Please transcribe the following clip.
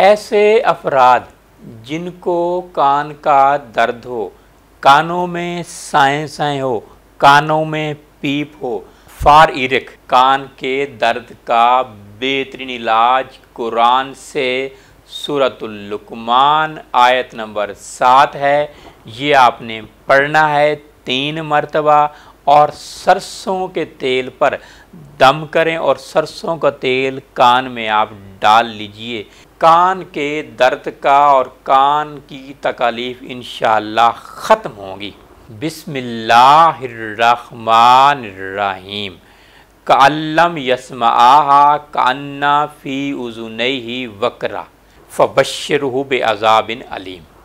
ऐसे अफराद जिनको कान का दर्द हो कानों में साए साए हो कानों में पीप हो फार इरिक कान के दर्द का बेहतरीन इलाज कुरान से सूरतुल्लुकमान आयत नंबर सात है ये आपने पढ़ना है तीन मरतबा और सरसों के तेल पर दम करें और सरसों का तेल कान में आप ڈال لیجئے کان کے درد کا اور کان کی تکالیف انشاءاللہ ختم ہوں گی بسم اللہ الرحمن الرحیم کعلم علم یسم فی ازون ہی وکرا بے عذابن علیم